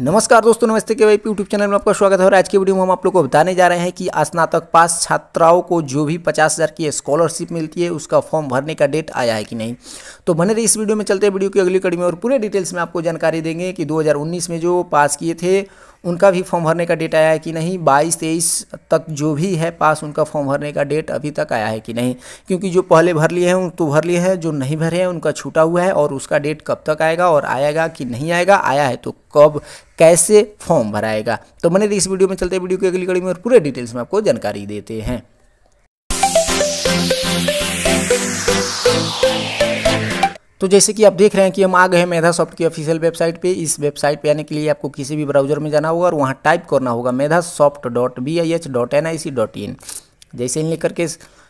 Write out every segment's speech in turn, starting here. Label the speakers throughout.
Speaker 1: नमस्कार दोस्तों नमस्ते के वाई यूट्यूब चैनल में आपका स्वागत है और आज की वीडियो में हम आप लोग को बताने जा रहे हैं कि स्नातक पास छात्राओं को जो भी पचास हज़ार की स्कॉलरशिप मिलती है उसका फॉर्म भरने का डेट आया है कि नहीं तो बने रही इस वीडियो में चलते हैं वीडियो की अगली कड़ी में और पूरे डिटेल्स में आपको जानकारी देंगे कि दो में जो पास किए थे उनका भी फॉर्म भरने का डेट आया है कि नहीं बाईस तेईस तक जो भी है पास उनका फॉर्म भरने का डेट अभी तक आया है कि नहीं क्योंकि जो पहले भर लिए हैं तो भर लिए हैं जो नहीं भरे हैं उनका छूटा हुआ है और उसका डेट कब तक आएगा और आएगा कि नहीं आएगा आया है तो कब कैसे फॉर्म भराएगा तो मैंने इस वीडियो में चलते वीडियो की अगली कड़ी में और पूरे डिटेल्स में आपको जानकारी देते हैं तो जैसे कि आप देख रहे हैं कि हम आ गए हैं मेधा सॉफ्ट की ऑफिशियल वेबसाइट पे इस वेबसाइट पे आने के लिए आपको किसी भी ब्राउजर में जाना होगा और वहाँ टाइप करना होगा Medha soft dot B I H dot N I C dot in जैसे इन लेकर के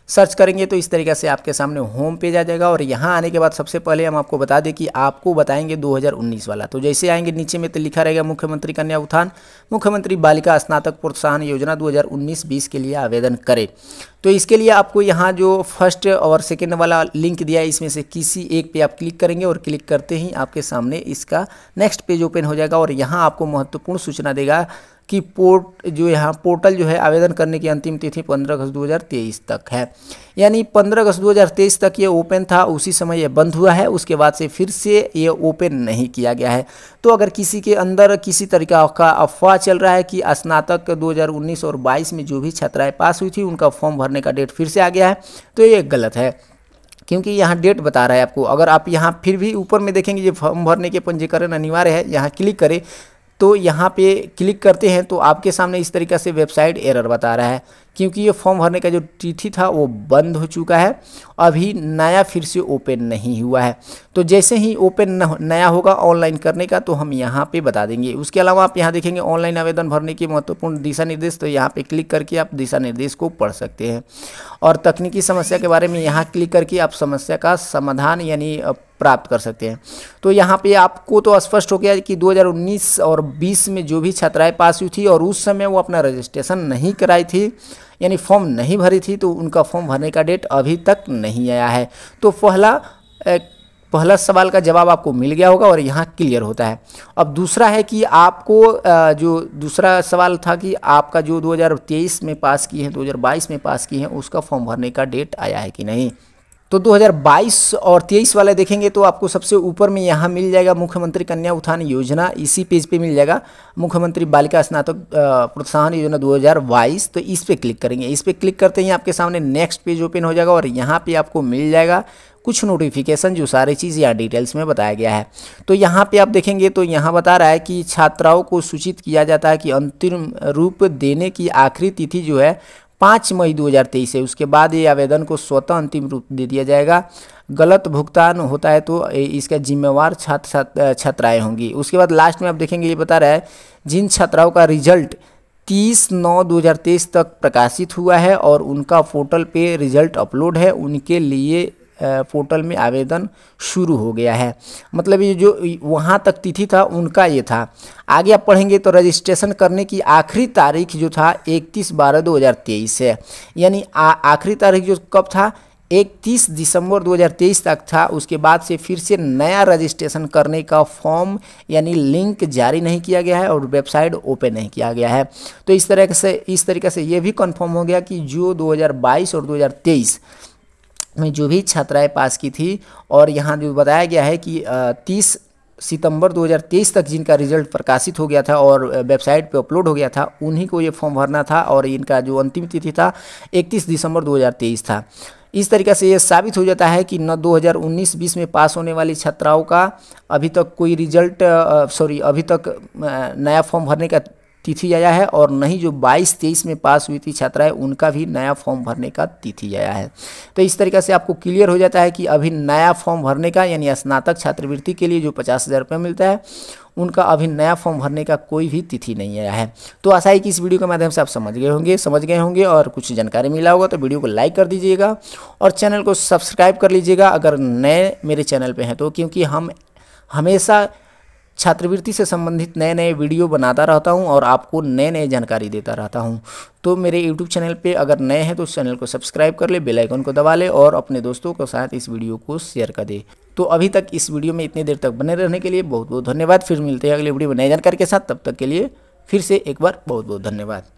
Speaker 1: सर्च करेंगे तो इस तरीके से आपके सामने होम पेज आ जाएगा और यहाँ आने के बाद सबसे पहले हम आपको बता दें कि आपको बताएंगे 2019 वाला तो जैसे आएंगे नीचे में तो लिखा रहेगा मुख्यमंत्री कन्या उत्थान मुख्यमंत्री बालिका स्नातक प्रोत्साहन योजना 2019-20 के लिए आवेदन करें तो इसके लिए आपको यहाँ जो फर्स्ट और सेकेंड वाला लिंक दिया है इसमें से किसी एक पे आप क्लिक करेंगे और क्लिक करते ही आपके सामने इसका नेक्स्ट पेज ओपन हो जाएगा और यहाँ आपको महत्वपूर्ण सूचना देगा इसकी पोर्ट जो यहाँ पोर्टल जो है आवेदन करने की अंतिम तिथि 15 अगस्त 2023 तक है यानी 15 अगस्त 2023 तक ये ओपन था उसी समय ये बंद हुआ है उसके बाद से फिर से ये ओपन नहीं किया गया है तो अगर किसी के अंदर किसी तरीका का अफवाह चल रहा है कि स्नातक 2019 और 22 में जो भी छात्राएँ पास हुई थी उनका फॉर्म भरने का डेट फिर से आ गया है तो ये गलत है क्योंकि यहाँ डेट बता रहा है आपको अगर आप यहाँ फिर भी ऊपर में देखेंगे ये फॉर्म भरने के पंजीकरण अनिवार्य है यहाँ क्लिक करें तो यहाँ पे क्लिक करते हैं तो आपके सामने इस तरीके से वेबसाइट एरर बता रहा है क्योंकि ये फॉर्म भरने का जो तिथि था वो बंद हो चुका है अभी नया फिर से ओपन नहीं हुआ है तो जैसे ही ओपन नया होगा ऑनलाइन करने का तो हम यहाँ पे बता देंगे उसके अलावा आप यहाँ देखेंगे ऑनलाइन आवेदन भरने के महत्वपूर्ण दिशा निर्देश तो यहाँ पे क्लिक करके आप दिशा निर्देश को पढ़ सकते हैं और तकनीकी समस्या के बारे में यहाँ क्लिक करके आप समस्या का समाधान यानी प्राप्त कर सकते हैं तो यहाँ पे आपको तो स्पष्ट हो गया कि 2019 और 20 में जो भी छात्राएं पास हुई थी और उस समय वो अपना रजिस्ट्रेशन नहीं कराई थी यानी फॉर्म नहीं भरी थी तो उनका फॉर्म भरने का डेट अभी तक नहीं आया है तो पहला पहला सवाल का जवाब आपको मिल गया होगा और यहाँ क्लियर होता है अब दूसरा है कि आपको जो दूसरा सवाल था कि आपका जो 2023 में पास किए हैं 2022 में पास किए हैं उसका फॉर्म भरने का डेट आया है कि नहीं तो 2022 और 23 वाले देखेंगे तो आपको सबसे ऊपर में यहाँ मिल जाएगा मुख्यमंत्री कन्या उत्थान योजना इसी पेज पे मिल जाएगा मुख्यमंत्री बालिका स्नातक प्रोत्साहन योजना 2022 तो इस पे क्लिक करेंगे इस पे क्लिक करते ही आपके सामने नेक्स्ट पेज ओपन हो जाएगा और यहाँ पे आपको मिल जाएगा कुछ नोटिफिकेशन जो सारी चीज़ यहाँ डिटेल्स में बताया गया है तो यहाँ पे आप देखेंगे तो यहाँ बता रहा है कि छात्राओं को सूचित किया जाता है कि अंतिम रूप देने की आखिरी तिथि जो है पाँच मई 2023 है उसके बाद ये आवेदन को स्वतः अंतिम रूप दे दिया जाएगा गलत भुगतान होता है तो इसका जिम्मेवार छात्र छात्राएँ होंगी उसके बाद लास्ट में आप देखेंगे ये बता रहा है जिन छात्राओं का रिजल्ट तीस नौ 2023 तक प्रकाशित हुआ है और उनका पोर्टल पे रिजल्ट अपलोड है उनके लिए पोर्टल में आवेदन शुरू हो गया है मतलब ये जो वहाँ तक तिथि था उनका ये था आगे आप पढ़ेंगे तो रजिस्ट्रेशन करने की आखिरी तारीख जो था इकतीस बारह दो हज़ार तेईस है यानी आखिरी तारीख जो कब था इकतीस दिसंबर 2023 तक था उसके बाद से फिर से नया रजिस्ट्रेशन करने का फॉर्म यानी लिंक जारी नहीं किया गया है और वेबसाइट ओपन नहीं किया गया है तो इस तरह से इस तरीके से ये भी कंफर्म हो गया कि जो 2022 और 2023 में जो भी छात्राएं पास की थी और यहाँ जो बताया गया है कि तीस सितंबर 2023 तक जिनका रिजल्ट प्रकाशित हो गया था और वेबसाइट पे अपलोड हो गया था उन्हीं को ये फॉर्म भरना था और इनका जो अंतिम तिथि था 31 दिसंबर 2023 था इस तरीके से ये साबित हो जाता है कि न 2019-20 में पास होने वाली छात्राओं का अभी तक कोई रिजल्ट सॉरी अभी तक नया फॉर्म भरने का तिथि आया है और नहीं जो 22 तेईस में पास हुई थी छात्राएं उनका भी नया फॉर्म भरने का तिथि आया है तो इस तरीके से आपको क्लियर हो जाता है कि अभी नया फॉर्म भरने का यानी स्नातक छात्रवृत्ति के लिए जो पचास हज़ार रुपये मिलता है उनका अभी नया फॉर्म भरने का कोई भी तिथि नहीं आया है तो आशा है कि इस वीडियो के माध्यम से आप समझ गए होंगे समझ गए होंगे और कुछ जानकारी मिला होगा तो वीडियो को लाइक कर दीजिएगा और चैनल को सब्सक्राइब कर लीजिएगा अगर नए मेरे चैनल पर हैं तो क्योंकि हम हमेशा छात्रवृत्ति से संबंधित नए नए वीडियो बनाता रहता हूँ और आपको नए नए जानकारी देता रहता हूँ तो मेरे यूट्यूब चैनल पे अगर नए हैं तो उस चैनल को सब्सक्राइब कर ले बेल आइकन को दबा ले और अपने दोस्तों के साथ इस वीडियो को शेयर कर दे तो अभी तक इस वीडियो में इतनी देर तक बने रहने के लिए बहुत बहुत धन्यवाद फिर मिलते हैं अगले वीडियो में नए जानकारी के साथ तब तक के लिए फिर से एक बार बहुत बहुत धन्यवाद